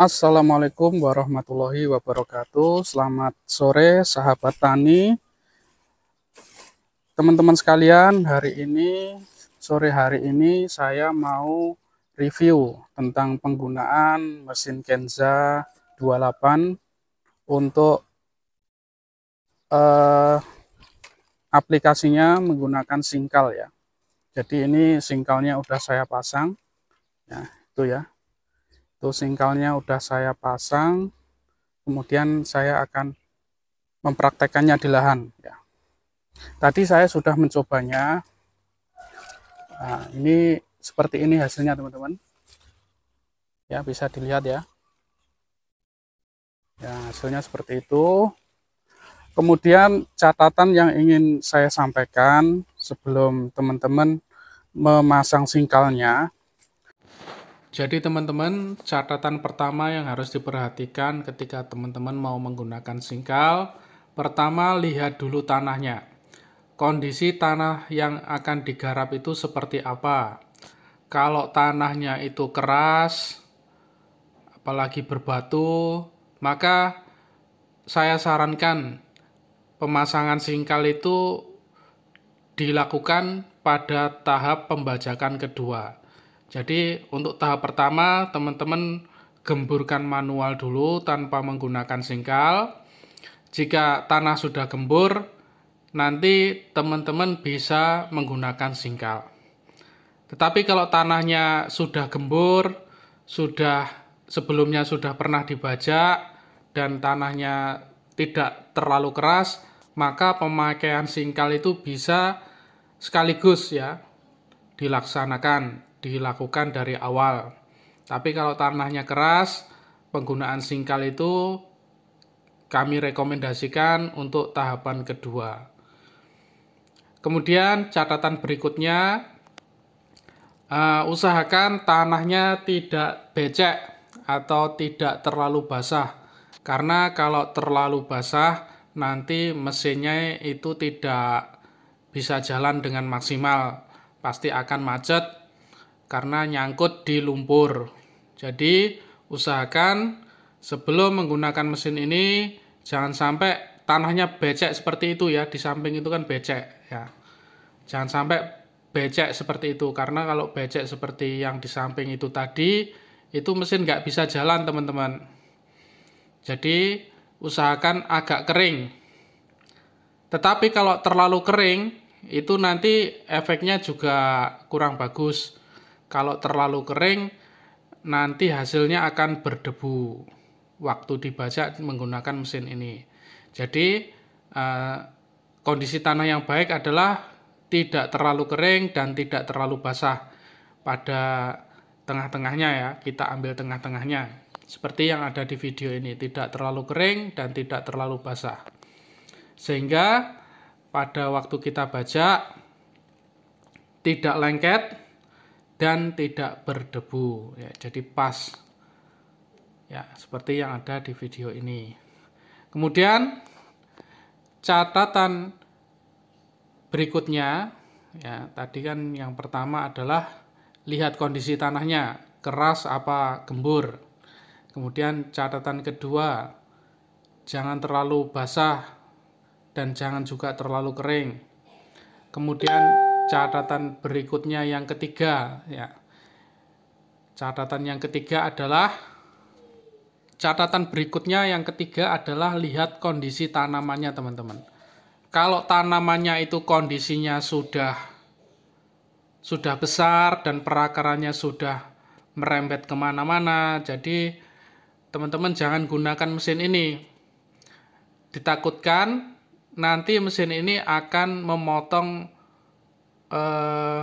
Assalamualaikum warahmatullahi wabarakatuh. Selamat sore sahabat tani. Teman-teman sekalian, hari ini sore hari ini saya mau review tentang penggunaan mesin Kenza 28 untuk uh, aplikasinya menggunakan singkal ya. Jadi ini singkalnya udah saya pasang. Ya, itu ya. Tuh singkalnya udah saya pasang. Kemudian saya akan mempraktekannya di lahan. Ya. Tadi saya sudah mencobanya. Nah, ini seperti ini hasilnya teman-teman. Ya bisa dilihat ya. Ya hasilnya seperti itu. Kemudian catatan yang ingin saya sampaikan sebelum teman-teman memasang singkalnya jadi teman-teman, catatan pertama yang harus diperhatikan ketika teman-teman mau menggunakan singkal, pertama lihat dulu tanahnya. Kondisi tanah yang akan digarap itu seperti apa? Kalau tanahnya itu keras, apalagi berbatu, maka saya sarankan pemasangan singkal itu dilakukan pada tahap pembajakan kedua jadi untuk tahap pertama teman-teman gemburkan manual dulu tanpa menggunakan singkal. Jika tanah sudah gembur, nanti teman-teman bisa menggunakan singkal. Tetapi kalau tanahnya sudah gembur, sudah sebelumnya sudah pernah dibajak dan tanahnya tidak terlalu keras, maka pemakaian singkal itu bisa sekaligus ya dilaksanakan dilakukan dari awal. Tapi kalau tanahnya keras, penggunaan singkal itu kami rekomendasikan untuk tahapan kedua. Kemudian catatan berikutnya, eh, usahakan tanahnya tidak becek atau tidak terlalu basah. Karena kalau terlalu basah, nanti mesinnya itu tidak bisa jalan dengan maksimal. Pasti akan macet karena nyangkut di lumpur. Jadi, usahakan sebelum menggunakan mesin ini jangan sampai tanahnya becek seperti itu ya, di samping itu kan becek ya. Jangan sampai becek seperti itu karena kalau becek seperti yang di samping itu tadi itu mesin nggak bisa jalan teman-teman. Jadi usahakan agak kering. Tetapi kalau terlalu kering itu nanti efeknya juga kurang bagus. Kalau terlalu kering, nanti hasilnya akan berdebu waktu dibajak menggunakan mesin ini. Jadi, eh, kondisi tanah yang baik adalah tidak terlalu kering dan tidak terlalu basah pada tengah-tengahnya ya. Kita ambil tengah-tengahnya seperti yang ada di video ini, tidak terlalu kering dan tidak terlalu basah. Sehingga pada waktu kita bajak tidak lengket dan tidak berdebu ya jadi pas ya seperti yang ada di video ini kemudian catatan berikutnya ya tadi kan yang pertama adalah lihat kondisi tanahnya keras apa gembur kemudian catatan kedua jangan terlalu basah dan jangan juga terlalu kering kemudian catatan berikutnya yang ketiga ya. Catatan yang ketiga adalah catatan berikutnya yang ketiga adalah lihat kondisi tanamannya teman-teman. Kalau tanamannya itu kondisinya sudah sudah besar dan perakarannya sudah merembet kemana-mana, jadi teman-teman jangan gunakan mesin ini. Ditakutkan nanti mesin ini akan memotong Eh,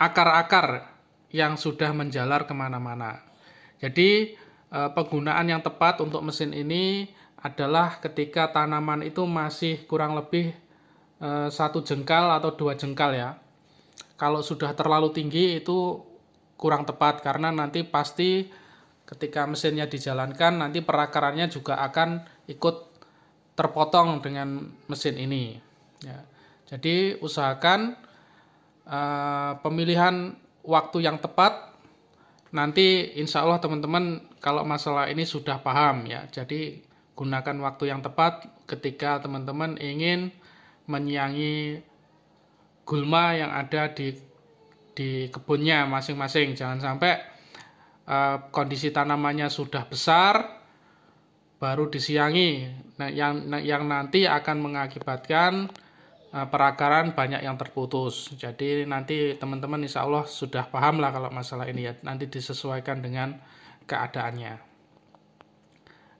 akar-akar eh, yang sudah menjalar kemana-mana. Jadi eh, penggunaan yang tepat untuk mesin ini adalah ketika tanaman itu masih kurang lebih eh, satu jengkal atau dua jengkal ya. Kalau sudah terlalu tinggi itu kurang tepat karena nanti pasti ketika mesinnya dijalankan nanti perakarannya juga akan ikut terpotong dengan mesin ini. Ya. Jadi usahakan Eh, pemilihan waktu yang tepat nanti insya Allah teman-teman kalau masalah ini sudah paham ya jadi gunakan waktu yang tepat ketika teman-teman ingin menyiangi gulma yang ada di di kebunnya masing-masing jangan sampai uh, kondisi tanamannya sudah besar baru disiangi nah, yang yang nanti akan mengakibatkan Eh, perakaran banyak yang terputus. Jadi nanti teman-teman insya Allah sudah paham lah kalau masalah ini ya. Nanti disesuaikan dengan keadaannya.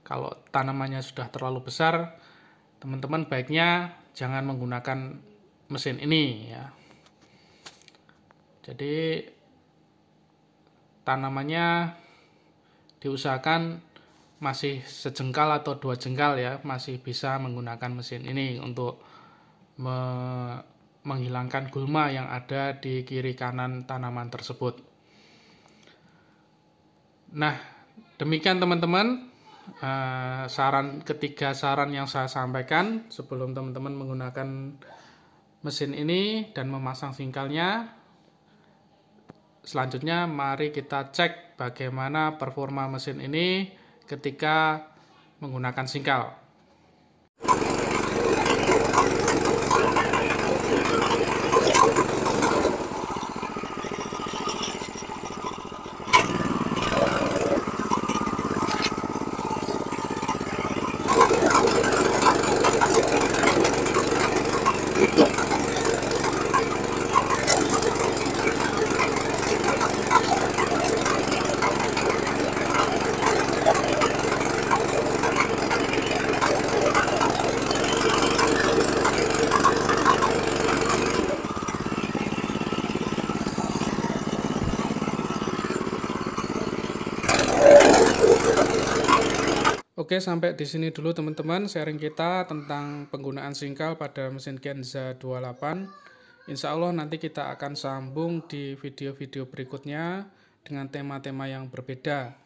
Kalau tanamannya sudah terlalu besar, teman-teman baiknya jangan menggunakan mesin ini ya. Jadi tanamannya diusahakan masih sejengkal atau dua jengkal ya masih bisa menggunakan mesin ini untuk me menghilangkan gulma yang ada di kiri kanan tanaman tersebut. Nah, demikian teman-teman uh, saran ketiga saran yang saya sampaikan sebelum teman-teman menggunakan mesin ini dan memasang singkalnya. Selanjutnya mari kita cek bagaimana performa mesin ini ketika menggunakan singkal. Oke, sampai di sini dulu teman-teman sharing kita tentang penggunaan singkal pada mesin Kenza 28. Insya Allah nanti kita akan sambung di video-video berikutnya dengan tema-tema yang berbeda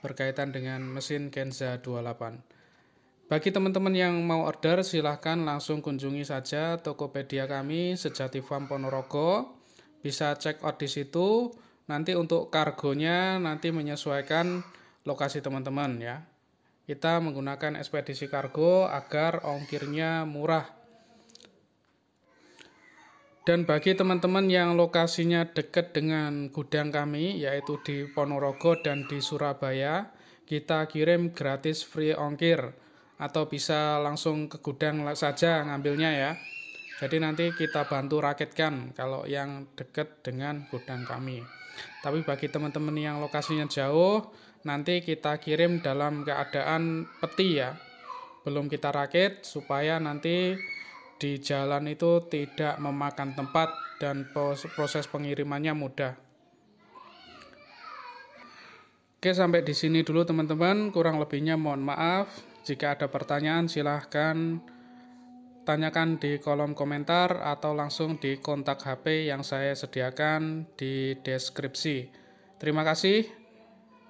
berkaitan dengan mesin Kenza 28. Bagi teman-teman yang mau order, silahkan langsung kunjungi saja Tokopedia kami, Sejati Farm Ponorogo. Bisa cek out di situ. Nanti untuk kargonya nanti menyesuaikan lokasi teman-teman ya. Kita menggunakan ekspedisi kargo agar ongkirnya murah. Dan bagi teman-teman yang lokasinya dekat dengan gudang kami, yaitu di Ponorogo dan di Surabaya, kita kirim gratis free ongkir atau bisa langsung ke gudang saja ngambilnya ya. Jadi nanti kita bantu raketkan kalau yang dekat dengan gudang kami. Tapi bagi teman-teman yang lokasinya jauh, nanti kita kirim dalam keadaan peti ya belum kita rakit supaya nanti di jalan itu tidak memakan tempat dan proses pengirimannya mudah Oke, sampai di sini dulu teman-teman. Kurang lebihnya mohon maaf. Jika ada pertanyaan silahkan tanyakan di kolom komentar atau langsung di kontak HP yang saya sediakan di deskripsi. Terima kasih.